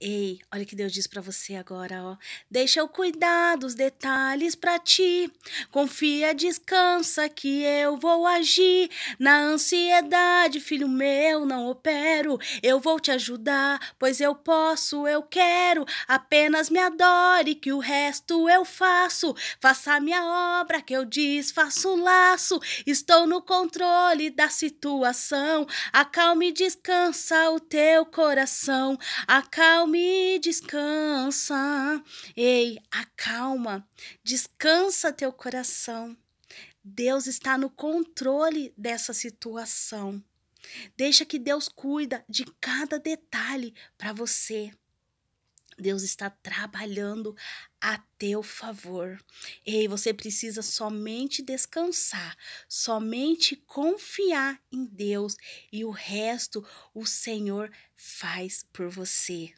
Ei, olha o que Deus diz para você agora, ó. Deixa eu cuidar dos detalhes para ti. Confia, descansa que eu vou agir. Na ansiedade, filho meu, não opero. Eu vou te ajudar, pois eu posso, eu quero. Apenas me adore que o resto eu faço. Faça minha obra que eu desfaço o laço. Estou no controle da situação. Acalme e descansa o teu coração. Acalme e descansa. Ei, acalma, descansa teu coração. Deus está no controle dessa situação. Deixa que Deus cuida de cada detalhe para você. Deus está trabalhando a teu favor. Ei, você precisa somente descansar, somente confiar em Deus e o resto o Senhor faz por você.